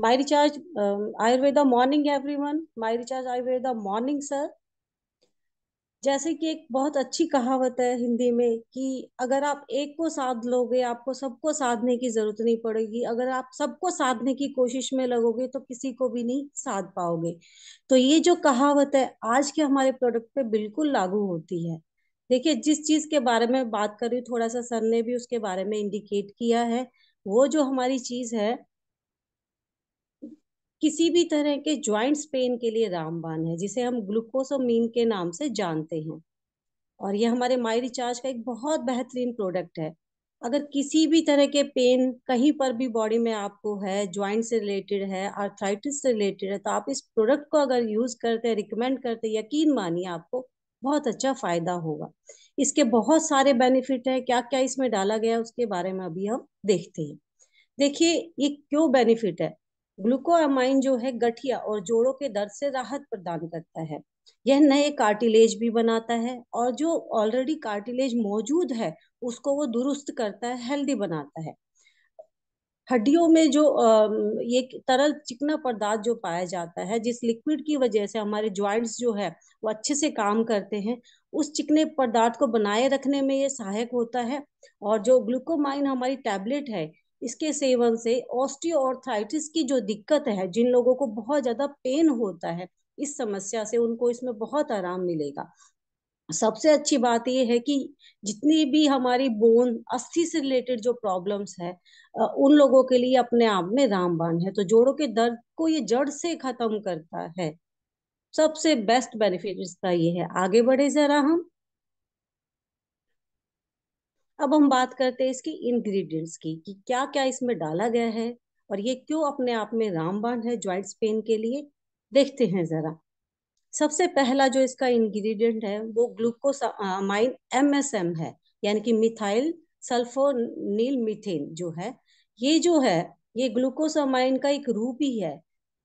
my recharge Ayurveda morning everyone my recharge Ayurveda morning sir जैसे कि एक बहुत अच्छी कहावत है हिंदी में कि अगर आप एक को साध लोगे आपको सबको साधने की जरूरत नहीं पड़ेगी अगर आप सबको साधने की कोशिश में लगोगे तो किसी को भी नहीं साध पाओगे तो ये जो कहावत है आज के हमारे प्रोडक्ट पे बिल्कुल लागू होती है देखिए जिस चीज के बारे में बात कर रही हूँ थोड़ा सा सर ने भी उसके बारे में इंडिकेट किया है वो जो हमारी चीज है किसी भी तरह के ज्वाइंट्स पेन के लिए रामबान है जिसे हम ग्लूकोसोमीन के नाम से जानते हैं और यह हमारे माई रिचार्ज का एक बहुत बेहतरीन प्रोडक्ट है अगर किसी भी तरह के पेन कहीं पर भी बॉडी में आपको है ज्वाइंट से रिलेटेड है आर्थराइटिस से रिलेटेड है तो आप इस प्रोडक्ट को अगर यूज़ करते हैं रिकमेंड करते हैं यकीन मानिए आपको बहुत अच्छा फ़ायदा होगा इसके बहुत सारे बेनिफिट है क्या क्या इसमें डाला गया उसके बारे में अभी हम देखते हैं देखिए ये क्यों बेनिफिट है ग्लूकोअमाइन जो है गठिया और जोड़ों के दर्द से राहत प्रदान करता है यह नए कार्टिलेज भी बनाता है और जो ऑलरेडी कार्टिलेज मौजूद है उसको वो दुरुस्त करता है हेल्दी बनाता है हड्डियों में जो ये तरल चिकना पदार्थ जो पाया जाता है जिस लिक्विड की वजह से हमारे ज्वाइंट्स जो है वो अच्छे से काम करते हैं उस चिकने पदार्थ को बनाए रखने में ये सहायक होता है और जो ग्लूकोमाइन हमारी टैबलेट है इसके सेवन से ऑस्टियोआर्थराइटिस की जो दिक्कत है जिन लोगों को बहुत ज़्यादा पेन होता है इस समस्या से उनको इसमें बहुत आराम मिलेगा सबसे अच्छी बात यह है कि जितनी भी हमारी बोन अस्थि से रिलेटेड जो प्रॉब्लम्स है उन लोगों के लिए अपने आप में रामबाण है तो जोड़ों के दर्द को ये जड़ से खत्म करता है सबसे बेस्ट बेनिफिट इसका ये है आगे बढ़े जरा हम अब हम बात करते हैं इसकी इंग्रेडिएंट्स की कि क्या क्या इसमें डाला गया है और ये क्यों अपने आप में रामबाण है ज्वाइंट्स पेन के लिए देखते हैं ज़रा सबसे पहला जो इसका इंग्रेडिएंट है वो ग्लूकोसामाइन एम एस एम है यानी कि मिथाइल सल्फोनील मिथेन जो है ये जो है ये ग्लूकोसामाइन का एक रूप ही है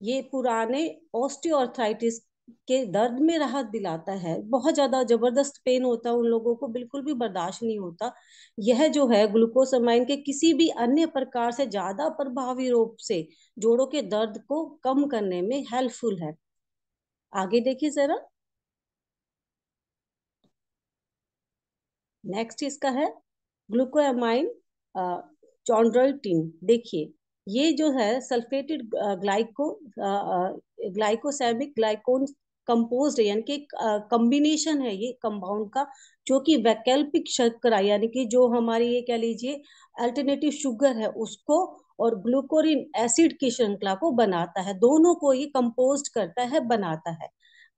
ये पुराने ऑस्टियोआर्थराइटिस के दर्द में राहत दिलाता है बहुत ज़्यादा ज़बरदस्त पेन होता है उन लोगों को बिल्कुल भी बर्दाश्त नहीं होता यह जो है ग्लूकोसमाइन के किसी भी अन्य प्रकार से ज़्यादा प्रभावी रूप से जोड़ों के दर्द को कम करने में हेल्पफुल है आगे देखिए ज़रा नेक्स्ट इसका है ग्लूकोमाइन चॉन्ड्रोइटिन देखिए ये जो है सल्फेटेड ग्लाइको ग्लाइकोसैमिक ग्लाइकोन कंपोज यानी कि कम्बिनेशन है ये कंपाउंड का जो कि वैकल्पिक शर्करा यानी कि जो हमारी ये कह लीजिए अल्टरनेटिव शुगर है उसको और ग्लूकोरिन एसिड की श्रृंखला को बनाता है दोनों को ये कंपोज करता है बनाता है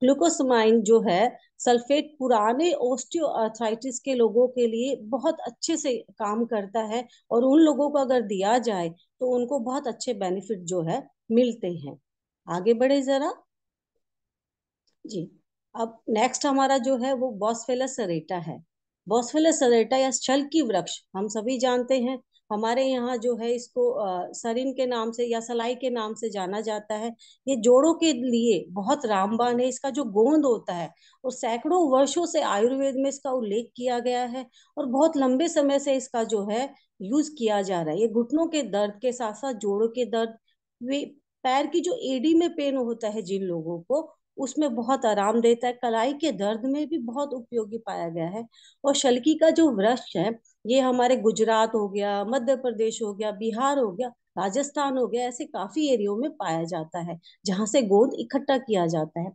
ग्लूकोसमाइन जो है सल्फेट पुराने ऑस्टियोआर्थराइटिस के लोगों के लिए बहुत अच्छे से काम करता है और उन लोगों को अगर दिया जाए तो उनको बहुत अच्छे बेनिफिट जो है मिलते हैं आगे बढ़े जरा जी अब नेक्स्ट हमारा जो है वो बॉसफेलस सरेटा है बॉसफेलस सरेटा या छल की वृक्ष हम सभी जानते हैं हमारे यहाँ जो है इसको सरिन के नाम से या सलाई के नाम से जाना जाता है ये जोड़ों के लिए बहुत रामबान है इसका जो गोंद होता है और सैकड़ों वर्षों से आयुर्वेद में इसका उल्लेख किया गया है और बहुत लंबे समय से इसका जो है यूज किया जा रहा है ये घुटनों के दर्द के साथ साथ जोड़ों के दर्द वे पैर की जो एडी में पेन होता है जिन लोगों को उसमें बहुत आराम देता है कलाई के दर्द में भी बहुत उपयोगी पाया गया है और शलकी का जो वृक्ष है ये हमारे गुजरात हो गया मध्य प्रदेश हो गया बिहार हो गया राजस्थान हो गया ऐसे काफी एरियो में पाया जाता है जहाँ से गोंद इकट्ठा किया जाता है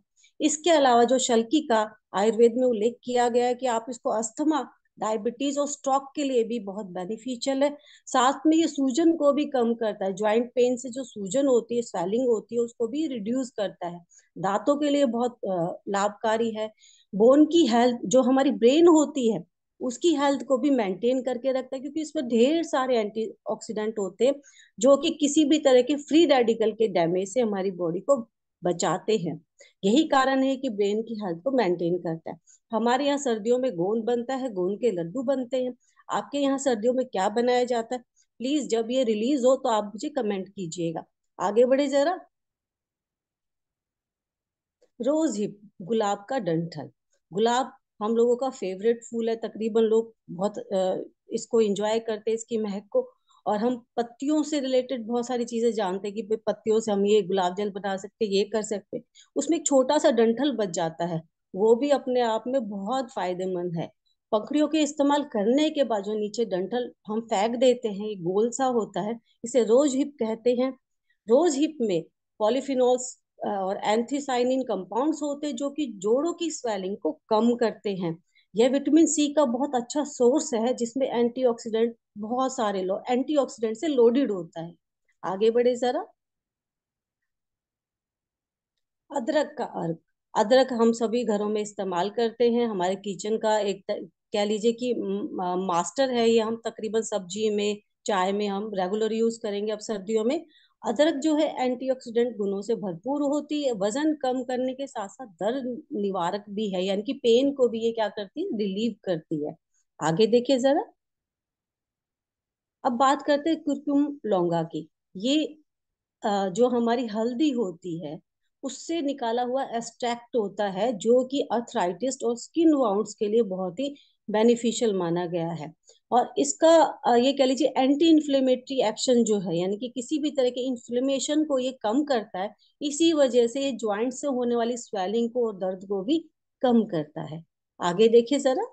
इसके अलावा जो शल्की का आयुर्वेद में उल्लेख किया गया है कि आप इसको अस्थमा डायबिटीज और स्ट्रोक के लिए भी बहुत बेनिफिशियल है साथ में ये सूजन को भी कम करता है ज्वाइंट पेन से जो सूजन होती है स्वेलिंग होती है उसको भी रिड्यूस करता है दांतों के लिए बहुत लाभकारी है बोन की हेल्थ जो हमारी ब्रेन होती है उसकी हेल्थ को भी मेंटेन करके रखता है क्योंकि इसमें ढेर सारे एंटीऑक्सीडेंट होते हैं जो कि किसी भी तरह के फ्री रेडिकल के डैमेज से हमारी बॉडी को बचाते हैं यही कारण है कि ब्रेन की हेल्थ को मेंटेन करता है हमारे यहाँ सर्दियों में गोंद बनता है गोंद के लड्डू बनते हैं आपके यहाँ सर्दियों में क्या बनाया जाता है प्लीज जब ये रिलीज हो तो आप मुझे कमेंट कीजिएगा आगे बढ़े जरा रोज ही गुलाब का डंठल गुलाब हम लोगों का फेवरेट फूल है तकरीबन लोग बहुत इसको इंजॉय करते हैं इसकी महक को और हम पत्तियों से रिलेटेड बहुत सारी चीजें जानते हैं कि पत्तियों से हम ये गुलाब जल बना सकते ये कर सकते उसमें एक छोटा सा डंठल बच जाता है वो भी अपने आप में बहुत फायदेमंद है पंखड़ियों के इस्तेमाल करने के बाद जो नीचे डंठल हम फेंक देते हैं ये गोल सा होता है इसे रोज हिप कहते हैं रोज हिप में पॉलिफिनोल्स और एंथीसाइनिन कंपाउंड्स होते हैं जो कि जोड़ों की स्वेलिंग को कम करते हैं यह विटामिन सी का बहुत अच्छा सोर्स है जिसमें एंटीऑक्सीडेंट बहुत सारे लो एंटीऑक्सीडेंट से लोडेड होता है आगे बढ़े जरा अदरक का अर्क अदरक हम सभी घरों में इस्तेमाल करते हैं हमारे किचन का एक कह लीजिए कि मास्टर है ये हम तकरीबन सब्जी में चाय में हम रेगुलर यूज करेंगे अब सर्दियों में अदरक जो है एंटीऑक्सीडेंट गुणों से भरपूर होती है वजन कम करने के साथ साथ दर्द निवारक भी है यानी कि पेन को भी ये क्या करती है रिलीव करती है आगे देखिए जरा अब बात करते हैं कुरकुम लौंगा की ये जो हमारी हल्दी होती है उससे निकाला हुआ एस्ट्रैक्ट होता है जो कि अर्थराइटिस और स्किन वाउंड्स के लिए बहुत ही बेनिफिशियल माना गया है और इसका ये कह लीजिए एंटी इन्फ्लेमेटरी एक्शन जो है यानी कि किसी भी तरह के इन्फ्लेमेशन को ये कम करता है इसी वजह से ये ज्वाइंट से होने वाली स्वेलिंग को और दर्द को भी कम करता है आगे देखिए जरा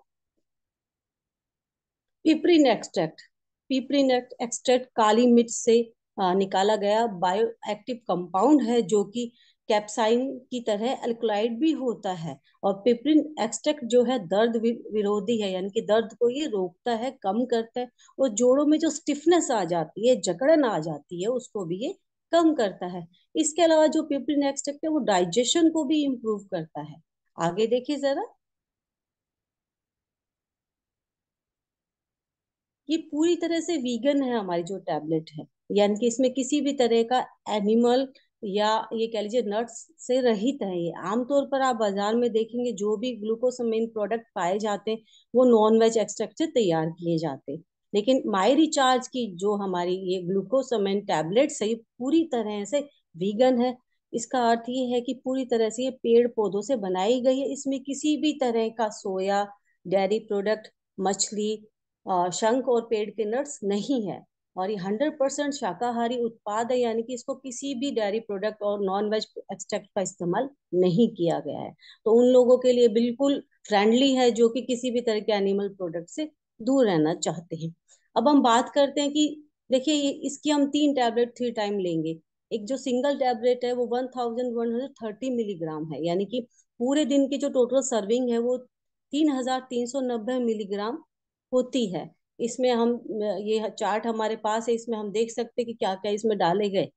पिपरिन एक्सट्रैक्ट पिपरिन एक्सट्रैक्ट काली मिर्च से निकाला गया बायो एक्टिव कंपाउंड है जो कि कैप्साइन की तरह अल्कोलाइड भी होता है और पिपरिन एक्सट्रैक्ट जो है दर्द विरोधी है यानी कि दर्द को ये रोकता है कम करता है और जोड़ों में जो स्टिफनेस आ जाती है जकड़न आ जाती है उसको भी ये कम करता है इसके अलावा जो पिपरिन एक्सट्रैक्ट है वो डाइजेशन को भी इम्प्रूव करता है आगे देखिए जरा ये पूरी तरह से वीगन है हमारी जो टैबलेट है यानी कि इसमें किसी भी तरह का एनिमल या ये कह लीजिए नट्स से रहित है ये आमतौर पर आप बाजार में देखेंगे जो भी ग्लूकोसमेन प्रोडक्ट पाए जाते हैं वो नॉन वेज एक्सट्रैक्ट से तैयार किए जाते हैं लेकिन माई रिचार्ज की जो हमारी ये ग्लूकोसमेन टैबलेट्स है ये पूरी तरह से वीगन है इसका अर्थ ये है कि पूरी तरह से ये पेड़ पौधों से बनाई गई है इसमें किसी भी तरह का सोया डेयरी प्रोडक्ट मछली शंख और पेड़ के नट्स नहीं है और ये हंड्रेड परसेंट शाकाहारी उत्पाद है यानी कि इसको किसी भी डेयरी प्रोडक्ट और नॉन वेज एक्सट्रैक्ट का इस्तेमाल नहीं किया गया है तो उन लोगों के लिए बिल्कुल फ्रेंडली है जो कि किसी भी तरह के एनिमल प्रोडक्ट से दूर रहना चाहते हैं अब हम बात करते हैं कि देखिए इसकी हम तीन टैबलेट थ्री टाइम लेंगे एक जो सिंगल टैबलेट है वो one thousand one hundred thirty milligram है यानी कि पूरे दिन की जो टोटल सर्विंग है वो तीन हजार तीन सौ नब्बे मिलीग्राम होती है इसमें हम ये चार्ट हमारे पास है इसमें हम देख सकते हैं कि क्या क्या इसमें डाले गए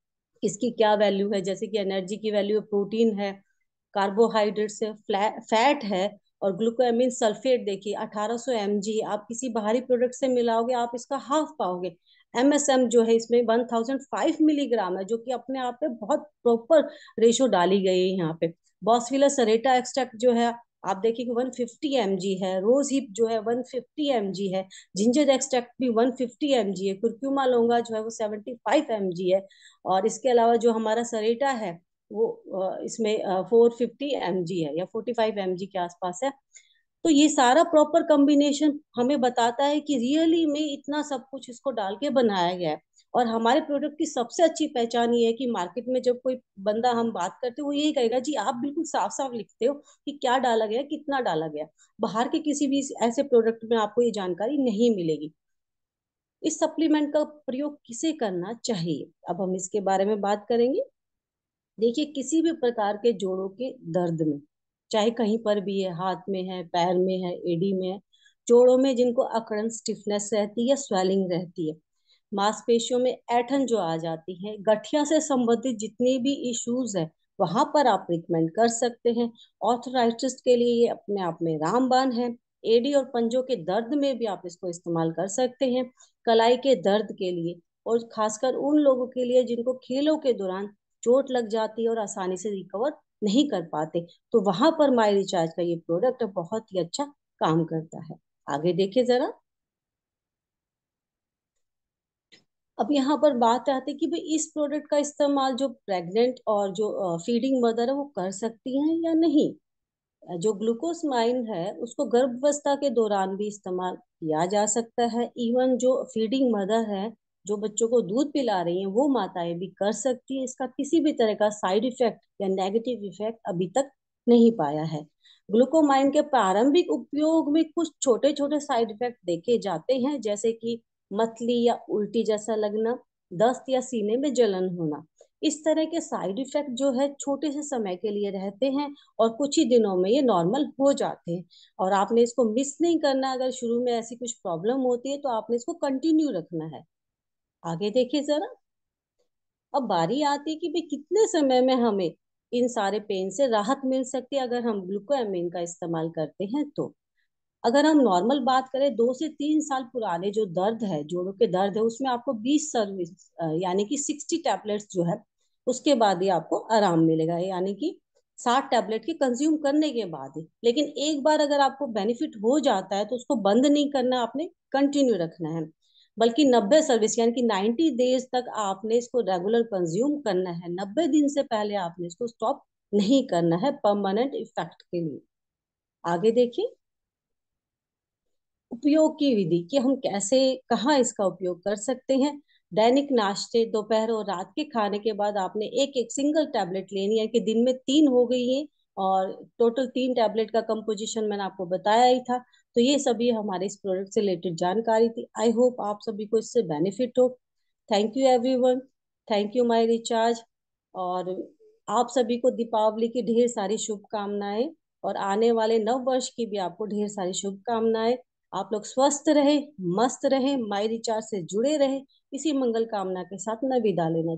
इसकी क्या वैल्यू है जैसे कि एनर्जी की वैल्यू है प्रोटीन है कार्बोहाइड्रेट्स है फैट है और ग्लूकोमिन सल्फेट देखिए 1800 सौ आप किसी बाहरी प्रोडक्ट से मिलाओगे आप इसका हाफ पाओगे एम जो है इसमें 1005 मिलीग्राम है जो कि अपने आप पे बहुत प्रॉपर रेशो डाली गई है यहाँ पे बॉसफिला सरेटा एक्सट्रैक्ट जो है आप देखिए कि 150 फिफ्टी है रोज हिप जो है 150 फिफ्टी है जिंजर एक्सट्रैक्ट भी 150 फिफ्टी है कुरक्यूमा लोंगा जो है वो 75 फाइव है और इसके अलावा जो हमारा सरेटा है वो इसमें फोर फिफ्टी है या फोर्टी फाइव के आसपास है तो ये सारा प्रॉपर कॉम्बिनेशन हमें बताता है कि रियली में इतना सब कुछ इसको डाल के बनाया गया है और हमारे प्रोडक्ट की सबसे अच्छी पहचान ये है कि मार्केट में जब कोई बंदा हम बात करते हो वो यही कहेगा जी आप बिल्कुल साफ साफ लिखते हो कि क्या डाला गया कितना डाला गया बाहर के किसी भी ऐसे प्रोडक्ट में आपको ये जानकारी नहीं मिलेगी इस सप्लीमेंट का प्रयोग किसे करना चाहिए अब हम इसके बारे में बात करेंगे देखिए किसी भी प्रकार के जोड़ों के दर्द में चाहे कहीं पर भी है हाथ में है पैर में है एडी में है जोड़ों में जिनको अकड़न स्टिफनेस रहती है या स्वेलिंग रहती है मांसपेशियों में ऐठन जो आ जाती है गठिया से संबंधित जितने भी इश्यूज है वहां पर आप ट्रीटमेंट कर सकते हैं ऑर्थराइटिस के लिए ये अपने आप में रामबान है एडी और पंजों के दर्द में भी आप इसको इस्तेमाल कर सकते हैं कलाई के दर्द के लिए और खासकर उन लोगों के लिए जिनको खेलों के दौरान चोट लग जाती है और आसानी से रिकवर नहीं कर पाते तो वहां पर माई रिचार्ज का ये प्रोडक्ट बहुत ही अच्छा काम करता है आगे देखिए जरा अब यहाँ पर बात आती है कि भाई इस प्रोडक्ट का इस्तेमाल जो प्रेग्नेंट और जो फीडिंग मदर है वो कर सकती हैं या नहीं जो ग्लूकोस माइन है उसको गर्भावस्था के दौरान भी इस्तेमाल किया जा सकता है इवन जो फीडिंग मदर है जो बच्चों को दूध पिला रही हैं वो माताएं भी कर सकती हैं इसका किसी भी तरह का साइड इफेक्ट या नेगेटिव इफेक्ट अभी तक नहीं पाया है ग्लूकोमाइन के प्रारंभिक उपयोग में कुछ छोटे छोटे साइड इफेक्ट देखे जाते हैं जैसे कि मतली या उल्टी जैसा लगना दस्त या सीने में जलन होना इस तरह के साइड इफेक्ट जो है छोटे से समय के लिए रहते हैं और कुछ ही दिनों में ये नॉर्मल हो जाते हैं और आपने इसको मिस नहीं करना अगर शुरू में ऐसी कुछ प्रॉब्लम होती है तो आपने इसको कंटिन्यू रखना है आगे देखिए जरा अब बारी आती है कि भाई कितने समय में हमें इन सारे पेन से राहत मिल सकती है अगर हम ग्लूकोमिन का इस्तेमाल करते हैं तो अगर हम नॉर्मल बात करें दो से तीन साल पुराने जो दर्द है जोड़ों के दर्द है उसमें आपको बीस सर्विस यानी कि सिक्सटी टैबलेट्स जो है उसके बाद ही आपको आराम मिलेगा यानी कि साठ टैबलेट के कंज्यूम करने के बाद ही लेकिन एक बार अगर आपको बेनिफिट हो जाता है तो उसको बंद नहीं करना आपने कंटिन्यू रखना है बल्कि 90 सर्विस यानी कि 90 डेज तक आपने इसको रेगुलर कंज्यूम करना है 90 दिन से पहले आपने इसको स्टॉप नहीं करना है परमानेंट इफेक्ट के लिए आगे देखिए उपयोग की विधि कि हम कैसे कहाँ इसका उपयोग कर सकते हैं दैनिक नाश्ते दोपहर और रात के खाने के बाद आपने एक एक सिंगल टैबलेट लेनी है कि दिन में तीन हो गई है और टोटल तीन टैबलेट का कंपोजिशन मैंने आपको बताया ही था तो ये सभी हमारे इस प्रोडक्ट से रिलेटेड जानकारी थी आई होप आप सभी को इससे बेनिफिट हो thank you every thank you my recharge और आप सभी को दीपावली की ढेर सारी शुभकामनाएं और आने वाले नव वर्ष की भी आपको ढेर सारी शुभकामनाएं आप लोग स्वस्थ रहे मस्त रहे माई रिचार्ज से जुड़े रहे इसी मंगल कामना के साथ मैं विदा लेना